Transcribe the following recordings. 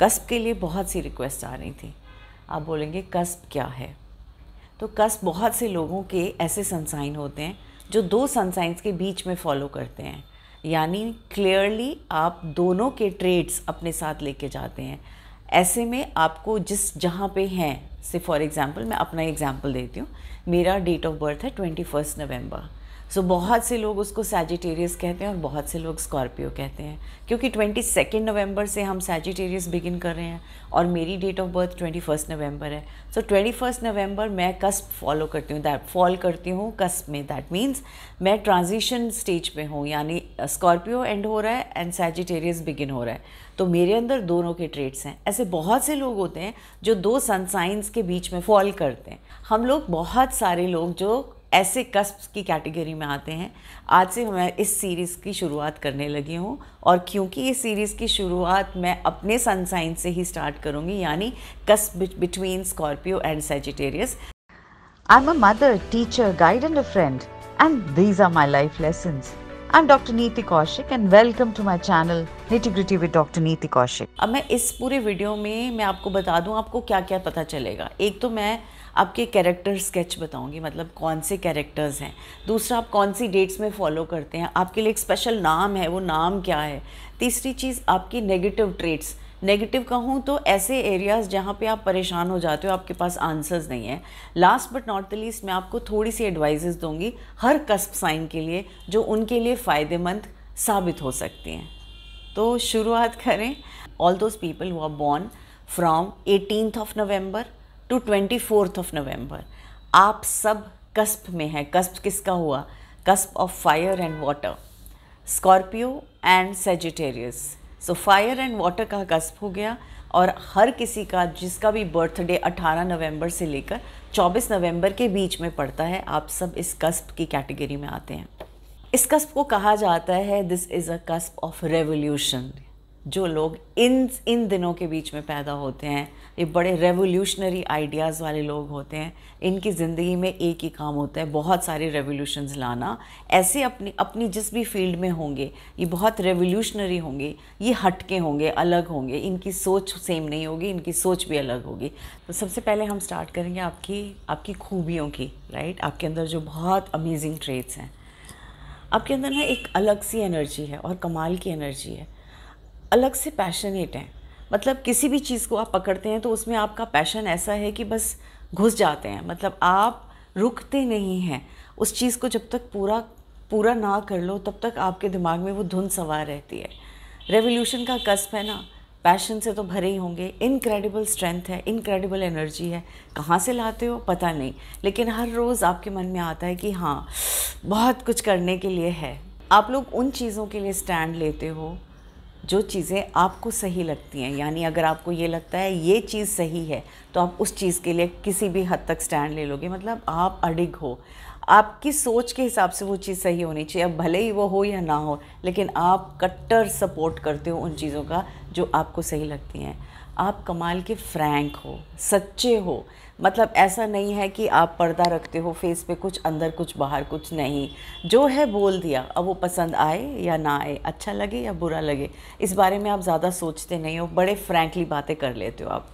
cusp के लिए बहुत सी रिक्वेस्ट आ रही थी आप बोलेंगे कस्ब क्या है तो कस्ब बहुत से लोगों के ऐसे सनसाइन होते हैं जो दो सनसाइंस के बीच में फॉलो करते हैं यानी क्लियरली आप दोनों के ट्रेड्स अपने साथ लेके जाते हैं ऐसे में आपको जिस जहाँ पे हैं से फॉर एग्ज़ाम्पल मैं अपना एग्ज़ाम्पल देती हूँ मेरा डेट ऑफ बर्थ है twenty first November so so, बहुत से लोग उसको सैजिटेरियस कहते हैं और बहुत से लोग स्कॉर्पियो कहते हैं क्योंकि ट्वेंटी सेकेंड नवम्बर से हम सैजिटेरियस बिगिन कर रहे हैं और मेरी date of birth twenty first November है सो ट्वेंटी फर्स्ट नवम्बर मैं कस्प फॉलो करती हूँ दैट फॉल करती हूँ कस्प में दैट मीन्स मैं ट्रांजिशन स्टेज पे हूँ यानी स्कॉर्पियो एंड हो रहा है एंड सैजिटेरियस बिगिन हो रहा है तो मेरे अंदर दोनों के ट्रेड्स हैं ऐसे बहुत से लोग होते हैं जो दो सनसाइंस के बीच में फॉल करते हैं हम लोग बहुत सारे लोग जो ऐसे कस्ब की कैटेगरी में आते हैं आज से मैं इस सीरीज़ की शुरुआत करने लगी हूँ और क्योंकि इस सीरीज़ की शुरुआत मैं अपने सनसाइन से ही स्टार्ट करूँगी यानी cusp between Scorpio and Sagittarius I am a mother teacher guide and a friend and these are my life lesson I am doctor Niti Kaushik and welcome to my channel nitty gritty with doctor Niti Kaushik अब मैं इस पूरे video में मैं आपको बता दूं आपको क्या क्या पता चलेगा एक तो मैं आपके कैरेक्टर स्केच बताऊंगी मतलब कौन से कैरेक्टर्स हैं दूसरा आप कौन सी डेट्स में फॉलो करते हैं आपके लिए एक स्पेशल नाम है वो नाम क्या है तीसरी चीज़ आपकी नेगेटिव ट्रेट्स नेगेटिव कहूँ तो ऐसे एरियाज़ जहाँ पे आप परेशान हो जाते हो आपके पास आंसर्स नहीं है last but not the least मैं आपको थोड़ी सी एडवाइजेस दूंगी हर कस्ब साइन के लिए जो उनके लिए फ़ायदेमंद साबित हो सकती हैं तो शुरुआत करें all those people who are born from eighteenth of November to twenty fourth of November आप सब कस्प में हैं कस्प किसका हुआ cusp of fire and water Scorpio and Sagittarius so fire and water का कस्प हो गया और हर किसी का जिसका भी बर्थडे 18 नवंबर से लेकर 24 नवंबर के बीच में पड़ता है आप सब इस कस्ब की कैटेगरी में आते हैं इस कस्ब को कहा जाता है this is a cusp of revolution जो लोग इन इन दिनों के बीच में पैदा होते हैं ये बड़े रेवोल्यूशनरी आइडियाज़ वाले लोग होते हैं इनकी ज़िंदगी में एक ही काम होता है बहुत सारे रेवोल्यूशंस लाना ऐसे अपनी अपनी जिस भी फील्ड में होंगे ये बहुत रेवोल्यूशनरी होंगे ये हटके होंगे अलग होंगे इनकी सोच सेम नहीं होगी इनकी सोच भी अलग होगी तो सबसे पहले हम स्टार्ट करेंगे आपकी आपकी खूबियों की राइट आपके अंदर जो बहुत अमेजिंग ट्रेट्स हैं आपके अंदर ना एक अलग सी एनर्जी है और कमाल की एनर्जी है अलग से पैशनेट हैं मतलब किसी भी चीज़ को आप पकड़ते हैं तो उसमें आपका पैशन ऐसा है कि बस घुस जाते हैं मतलब आप रुकते नहीं हैं उस चीज़ को जब तक पूरा पूरा ना कर लो तब तक आपके दिमाग में वो धुन सवार रहती है रेवोल्यूशन का कस्ब है ना पैशन से तो भरे ही होंगे इनक्रेडिबल स्ट्रेंथ है इनक्रेडिबल एनर्जी है कहाँ से लाते हो पता नहीं लेकिन हर रोज़ आपके मन में आता है कि हाँ बहुत कुछ करने के लिए है आप लोग उन चीज़ों के लिए स्टैंड लेते हो जो चीज़ें आपको सही लगती हैं यानी अगर आपको ये लगता है ये चीज़ सही है तो आप उस चीज़ के लिए किसी भी हद तक स्टैंड ले लोगे मतलब आप अडिग हो आपकी सोच के हिसाब से वो चीज़ सही होनी चाहिए अब भले ही वो हो या ना हो लेकिन आप कट्टर सपोर्ट करते हो उन चीज़ों का जो आपको सही लगती हैं आप कमाल के फ्रैंक हो सच्चे हो मतलब ऐसा नहीं है कि आप पर्दा रखते हो फेस पे कुछ अंदर कुछ बाहर कुछ नहीं जो है बोल दिया अब वो पसंद आए या ना आए अच्छा लगे या बुरा लगे इस बारे में आप ज़्यादा सोचते नहीं हो बड़े फ्रैंकली बातें कर लेते हो आप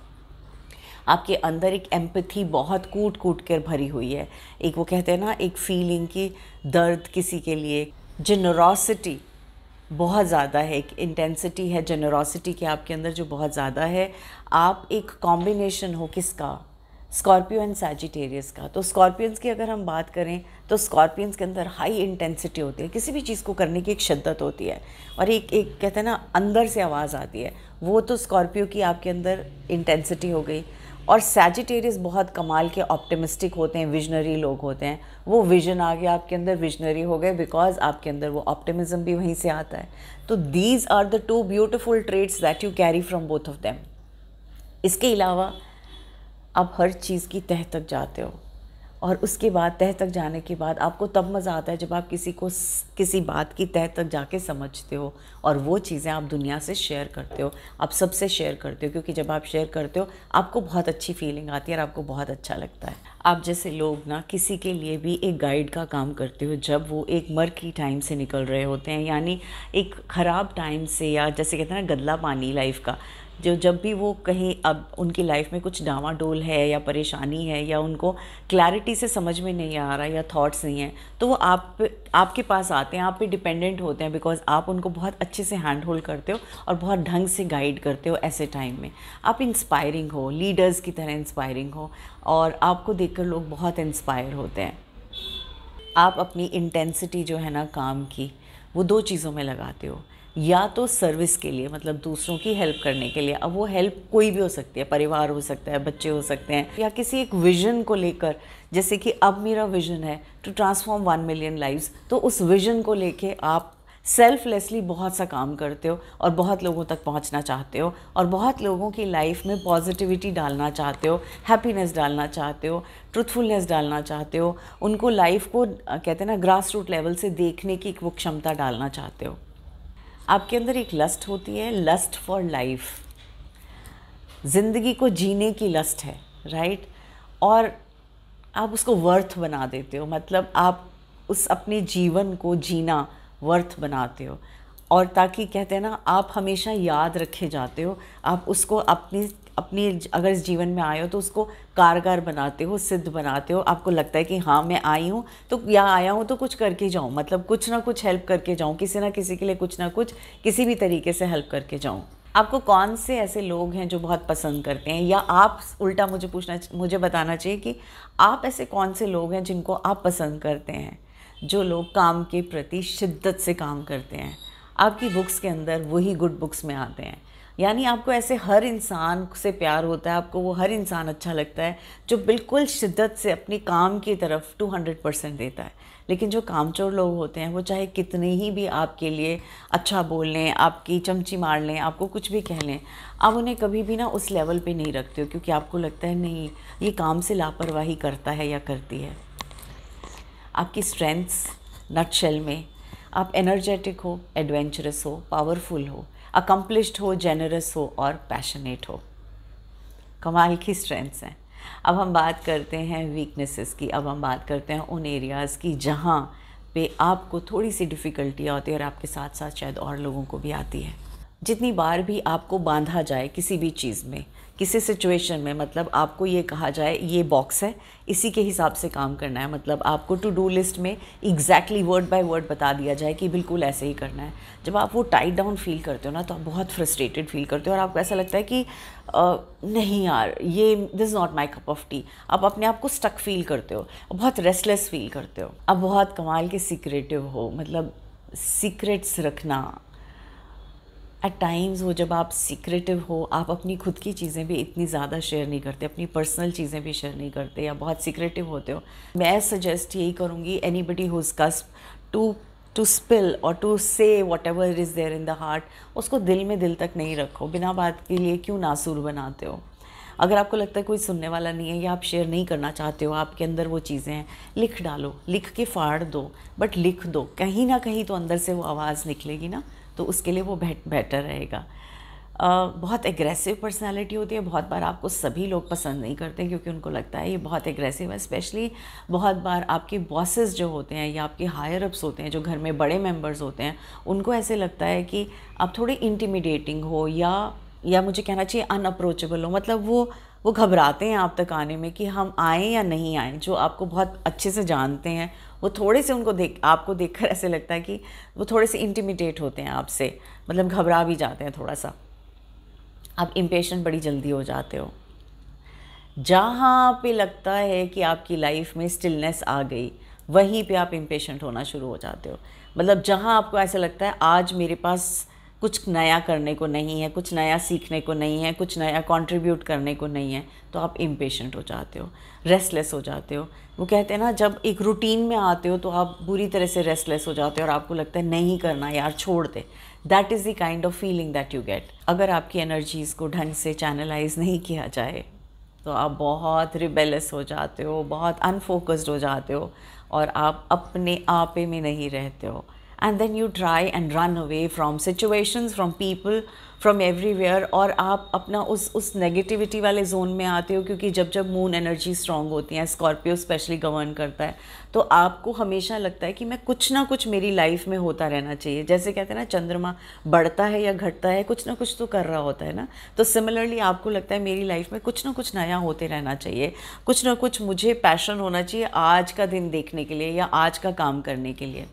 आपके अंदर एक एम्पथी बहुत कूट कूट कर भरी हुई है एक वो कहते हैं ना एक फीलिंग की दर्द किसी के लिए जिनोरॉसिटी बहुत ज़्यादा है एक इंटेंसिटी है जनरोसिटी की आपके अंदर जो बहुत ज़्यादा है आप एक कॉम्बिनेशन हो किसका स्कॉर्पियो एंड सैजिटेरियस का तो स्कॉर्पियंस की अगर हम बात करें तो स्कॉर्पियंस के अंदर हाई इंटेंसिटी होती है किसी भी चीज़ को करने की एक शिद्दत होती है और एक एक कहते हैं ना अंदर से आवाज़ आती है वो तो स्कॉर्पियो की आपके अंदर इंटेंसिटी हो गई और सैजिटेरियस बहुत कमाल के ऑप्टिमिस्टिक होते हैं विजनरी लोग होते हैं वो विजन आ गया आपके अंदर विजनरी हो गए बिकॉज आपके अंदर वो ऑप्टिमिज्म भी वहीं से आता है तो these are the two beautiful traits that you carry from both of them इसके अलावा आप हर चीज़ की तह तक जाते हो और उसके बाद तह तक जाने के बाद आपको तब मज़ा आता है जब आप किसी को किसी बात की तह तक जाके समझते हो और वो चीज़ें आप दुनिया से शेयर करते हो आप सबसे शेयर करते हो क्योंकि जब आप शेयर करते हो आपको बहुत अच्छी फीलिंग आती है और आपको बहुत अच्छा लगता है आप जैसे लोग ना किसी के लिए भी एक गाइड का काम करते हो जब वो एक मर की टाइम से निकल रहे होते हैं यानी एक ख़राब टाइम से या जैसे कहते हैं ना गदला पानी लाइफ का जो जब भी वो कहीं अब उनकी लाइफ में कुछ डावाडोल है या परेशानी है या उनको क्लैरिटी से समझ में नहीं आ रहा या थॉट्स नहीं है तो वो आप आपके पास आते हैं आप पे डिपेंडेंट होते हैं बिकॉज आप उनको बहुत अच्छे से हैंड होल्ड करते हो और बहुत ढंग से गाइड करते हो ऐसे टाइम में आप इंस्पायरिंग हो लीडर्स की तरह इंस्पायरिंग हो और आपको देख लोग बहुत इंस्पायर होते हैं आप अपनी इंटेंसिटी जो है ना काम की वो दो चीज़ों में लगाते हो या तो सर्विस के लिए मतलब दूसरों की हेल्प करने के लिए अब वो हेल्प कोई भी हो सकती है परिवार हो सकता है बच्चे हो सकते हैं या किसी एक विजन को लेकर जैसे कि अब मेरा विजन है to transform one million lives तो उस विजन को लेके आप सेल्फलेसली बहुत सा काम करते हो और बहुत लोगों तक पहुंचना चाहते हो और बहुत लोगों की लाइफ में पॉजिटिविटी डालना चाहते हो हैप्पीनेस डालना चाहते हो ट्रुथफुलनेस डालना चाहते हो उनको लाइफ को कहते हैं ना ग्रास रूट लेवल से देखने की वो क्षमता डालना चाहते हो आपके अंदर एक लस्ट होती है लस्ट फॉर लाइफ ज़िंदगी को जीने की लस्ट है राइट और आप उसको वर्थ बना देते हो मतलब आप उस अपने जीवन को जीना वर्थ बनाते हो और ताकि कहते हैं ना आप हमेशा याद रखे जाते हो आप उसको अपनी अपने अगर इस जीवन में आए हो तो उसको कारगर बनाते हो सिद्ध बनाते हो आपको लगता है कि हाँ मैं आई हूँ तो या आया हूँ तो कुछ करके जाऊँ मतलब कुछ ना कुछ हेल्प करके जाऊँ किसी ना किसी के लिए कुछ ना कुछ किसी भी तरीके से हेल्प करके जाऊँ आपको कौन से ऐसे लोग हैं जो बहुत पसंद करते हैं या आप उल्टा मुझे पूछना मुझे बताना चाहिए कि आप ऐसे कौन से लोग हैं जिनको आप पसंद करते हैं जो लोग काम के प्रति शिद्दत से काम करते हैं आपकी बुक्स के अंदर वही गुड बुक्स में आते हैं यानी आपको ऐसे हर इंसान से प्यार होता है आपको वो हर इंसान अच्छा लगता है जो बिल्कुल शिद्दत से अपने काम की तरफ टू हंड्रेड परसेंट देता है लेकिन जो कामचोर लोग होते हैं वो चाहे कितने ही भी आपके लिए अच्छा बोल लें आपकी चमची मार लें आपको कुछ भी कह लें आप उन्हें कभी भी ना उस लेवल पे नहीं रखते हो क्योंकि आपको लगता है नहीं ये काम से लापरवाही करता है या करती है आपकी स्ट्रेंथ्स नटशेल में आप एनर्जेटिक हो एडवेंचरस हो पावरफुल हो अकम्पलिश्ड हो जेनरस हो और पैशनेट हो कमाल की स्ट्रेंथ्स हैं अब हम बात करते हैं वीकनेसेस की अब हम बात करते हैं उन एरियाज़ की जहाँ पे आपको थोड़ी सी डिफ़िकल्टियाँ आती है और आपके साथ साथ शायद और लोगों को भी आती है जितनी बार भी आपको बांधा जाए किसी भी चीज़ में किसी सिचुएशन में मतलब आपको ये कहा जाए ये बॉक्स है इसी के हिसाब से काम करना है मतलब आपको टू डू लिस्ट में एग्जैक्टली वर्ड बाय वर्ड बता दिया जाए कि बिल्कुल ऐसे ही करना है जब आप वो टाइट डाउन फील करते हो ना तो आप बहुत फ्रस्ट्रेटेड फील करते हो और आपको ऐसा लगता है कि आ, नहीं यार ये this is not my cup of tea आप अपने आप को स्टक फील करते हो बहुत रेस्टलेस फील करते हो आप बहुत कमाल के सीक्रेटिव हो मतलब सीक्रेट्स रखना एट टाइम्स वो जब आप सीक्रेटिव हो आप अपनी खुद की चीज़ें भी इतनी ज़्यादा शेयर नहीं करते अपनी पर्सनल चीज़ें भी शेयर नहीं करते या बहुत सीक्रेटिव होते हो मैं सजेस्ट यही करूँगी anybody who's cusp to to spill और to say whatever is there in the heart उसको दिल में दिल तक नहीं रखो बिना बात के लिए क्यों नासूर बनाते हो अगर आपको लगता है कोई सुनने वाला नहीं है या आप शेयर नहीं करना चाहते हो आपके अंदर वो चीज़ें हैं लिख डालो लिख के फाड़ दो बट लिख दो कहीं ना कहीं तो अंदर से वो आवाज़ निकलेगी ना तो उसके लिए वो बेटर रहेगा बहुत एग्रेसिव पर्सनालिटी होती है बहुत बार आपको सभी लोग पसंद नहीं करते क्योंकि उनको लगता है ये बहुत एग्रेसिव है स्पेशली बहुत बार आपके बॉसेस जो होते हैं या आपके हायर अप्स होते हैं जो घर में बड़े मेंबर्स होते हैं उनको ऐसे लगता है कि आप थोड़े इंटिमिडेटिंग हो या या मुझे कहना चाहिए अनअप्रोचेबल हो मतलब वो वो घबराते हैं आप तक आने में कि हम आएँ या नहीं आएँ जो आपको बहुत अच्छे से जानते हैं वो थोड़े से उनको देख आपको देख कर ऐसे लगता है कि वो थोड़े से इंटीमिटेट होते हैं आपसे मतलब घबरा भी जाते हैं थोड़ा सा आप इम्पेश बड़ी जल्दी हो जाते हो जहाँ पे लगता है कि आपकी लाइफ में स्टिलनेस आ गई वहीं पे आप इम्पेशेंट होना शुरू हो जाते हो मतलब जहाँ आपको ऐसा लगता है आज मेरे पास कुछ नया करने को नहीं है कुछ नया सीखने को नहीं है कुछ नया कंट्रीब्यूट करने को नहीं है तो आप इम्पेशेंट हो जाते हो रेस्टलेस हो जाते हो वो कहते हैं ना जब एक रूटीन में आते हो तो आप बुरी तरह से रेस्टलेस हो जाते हो और आपको लगता है नहीं करना यार छोड़ दे that is the kind of feeling that you get अगर आपकी एनर्जीज़ को ढंग से चैनलाइज नहीं किया जाए तो आप बहुत रिबेलस हो जाते हो बहुत अनफोकस्ड हो जाते हो और आप अपने आपे में नहीं रहते हो and then you try and run away from situation from people from everywhere और आप अपना उस उस नेगेटिविटी वाले जोन में आते हो क्योंकि जब जब मून एनर्जी स्ट्रांग होती है स्कॉर्पियो स्पेशली गवर्न करता है तो आपको हमेशा लगता है कि मैं कुछ ना कुछ मेरी लाइफ में होता रहना चाहिए जैसे कहते हैं ना चंद्रमा बढ़ता है या घटता है कुछ ना कुछ तो कर रहा होता है ना तो सिमिलरली आपको लगता है मेरी लाइफ में कुछ ना कुछ नया होते रहना चाहिए कुछ ना कुछ मुझे पैशन होना चाहिए आज का दिन देखने के लिए या आज का काम करने के लिए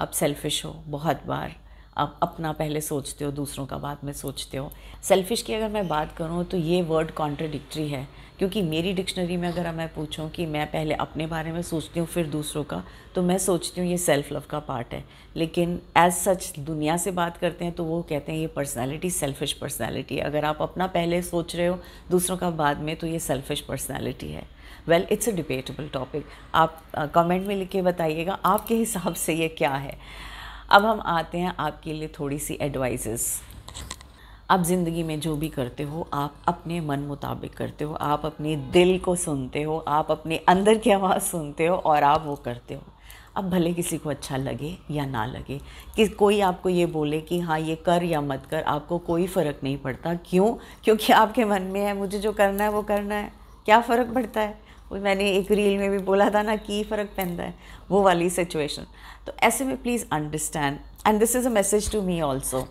आप सेल्फिश हो बहुत बार आप अपना पहले सोचते हो दूसरों का बाद में सोचते हो सेल्फिश की अगर मैं बात करूँ तो ये वर्ड कॉन्ट्रडिक्ट्री है क्योंकि मेरी डिक्शनरी में अगर मैं पूछूं कि मैं पहले अपने बारे में सोचती हूँ फिर दूसरों का तो मैं सोचती हूँ ये सेल्फ लव का पार्ट है लेकिन एज सच दुनिया से बात करते हैं तो वो कहते हैं ये पर्सनैलिटी सेल्फिश पर्सनैलिटी अगर आप अपना पहले सोच रहे हो दूसरों का बाद में तो ये सेल्फिश पर्सनैलिटी है well it's a debatable topic आप कमेंट uh, में लिख के बताइएगा आपके हिसाब से ये क्या है अब हम आते हैं आपके लिए थोड़ी सी एडवाइजेस आप ज़िंदगी में जो भी करते हो आप अपने मन मुताबिक करते हो आप अपने दिल को सुनते हो आप अपने अंदर की आवाज़ सुनते हो और आप वो करते हो अब भले किसी को अच्छा लगे या ना लगे कि कोई आपको ये बोले कि हाँ ये कर या मत कर आपको कोई फ़र्क नहीं पड़ता क्यों क्योंकि आपके मन में है मुझे जो करना है वो करना है क्या फ़र्क पड़ता है मैंने एक रील में भी बोला था ना कि फ़र्क पैदा है वो वाली सिचुएशन तो ऐसे में please understand and this is a message to me also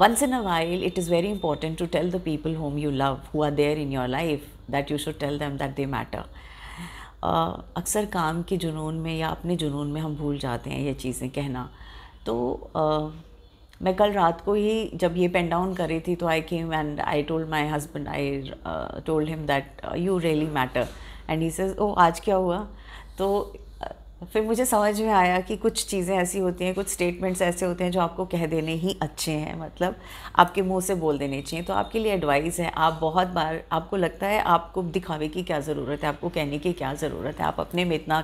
once in a while it is very important to tell the people whom you love who are there in your life that you should tell them that they matter अक्सर काम के जुनून में या अपने जुनून में हम भूल जाते हैं ये चीज़ें कहना तो uh, मैं कल रात को ही जब ये पेन डाउन कर रही थी तो I came and I told my husband I told him that you really matter and he says oh आज क्या हुआ तो uh, फिर मुझे समझ में आया कि कुछ चीज़ें ऐसी होती हैं कुछ स्टेटमेंट्स ऐसे होते हैं जो आपको कह देने ही अच्छे हैं मतलब आपके मुंह से बोल देने चाहिए तो आपके लिए एडवाइस है आप बहुत बार आपको लगता है आपको दिखावे की क्या ज़रूरत है आपको कहने की क्या ज़रूरत है आप अपने में इतना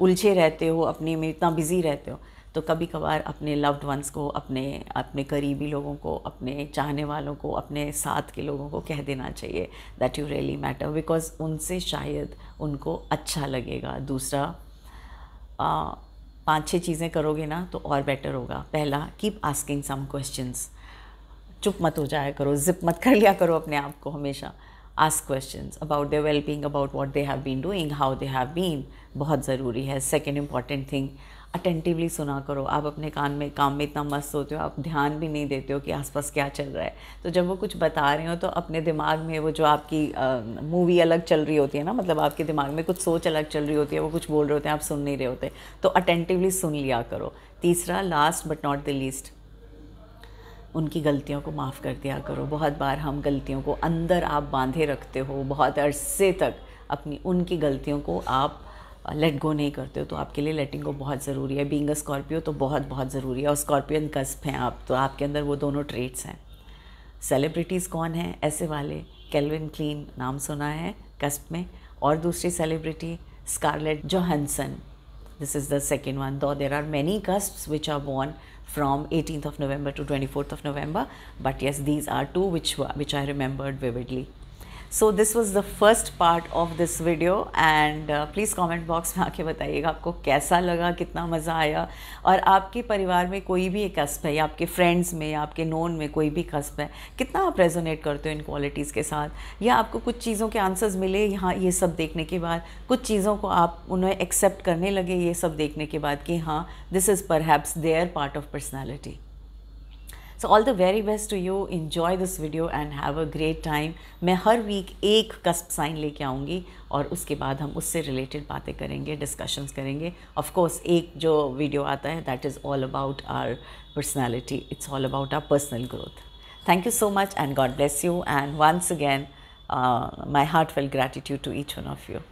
उलझे रहते हो अपने में इतना बिज़ी रहते हो तो कभी कभार अपने लव्ड वंस को अपने अपने करीबी लोगों को अपने चाहने वालों को अपने साथ के लोगों को कह देना चाहिए that you really matter because उनसे शायद उनको अच्छा लगेगा दूसरा पाँच पांच छह चीज़ें करोगे ना तो और बेटर होगा पहला कीप आस्किंग सम क्वेश्चंस चुप मत हो जाया करो जिप मत कर लिया करो अपने आप को हमेशा ask question about their well being about what they have been doing how they have been बहुत ज़रूरी है सेकेंड इम्पॉर्टेंट थिंग अटेंटिवली सुना करो आप अपने कान में काम में इतना मस्त होते हो आप ध्यान भी नहीं देते हो कि आसपास क्या चल रहा है तो जब वो कुछ बता रहे हो तो अपने दिमाग में वो जो आपकी मूवी अलग चल रही होती है ना मतलब आपके दिमाग में कुछ सोच अलग चल रही होती है वो कुछ बोल रहे होते हैं आप सुन नहीं रहे होते तो अटेंटिवली सुन लिया करो तीसरा last but not the least उनकी गलतियों को माफ़ कर दिया करो बहुत बार हम गलतियों को अंदर आप बांधे रखते हो बहुत अरसे तक अपनी उनकी गलतियों को आप लेट गो नहीं करते हो तो आपके लिए लेटिंग गो बहुत ज़रूरी है बींग अ स्कॉर्पियो तो बहुत बहुत ज़रूरी है और स्कॉर्पियन कस्प हैं आप तो आपके अंदर वो दोनों ट्रेट्स हैं सेलिब्रिटीज़ कौन हैं ऐसे वाले कैलविन क्लीन नाम सुना है कस्ब में और दूसरी celebrity Scarlett Johansson this is the second one though there are many cusp which are born eighteen of November to twenty fourth of November but yes these are two which which I remembered vividly so this was the first part of this video and please comment box में आके बताइएगा आपको कैसा लगा कितना मज़ा आया और आपके परिवार में कोई भी एक कस्ब है या आपके फ्रेंड्स में या आपके नोन में कोई भी कस्ब है कितना आप रेजोनेट करते हो इन क्वालिटीज़ के साथ या आपको कुछ चीज़ों के आंसर्स मिले यहाँ ये सब देखने के बाद कुछ चीज़ों को आप उन्हें एक्सेप्ट करने लगे ये सब देखने के बाद कि हाँ this is perhaps their part of personality so all the very best to you enjoy this video and have a great time मैं हर वीक एक कस्प साइन लेके आऊँगी और उसके बाद हम उससे रिलेटेड बातें करेंगे डिस्कशंस करेंगे ऑफ कोर्स एक जो वीडियो आता है that is all about our personality it's all about our personal growth thank you so much and God bless you and once again my heartfelt gratitude to each one of you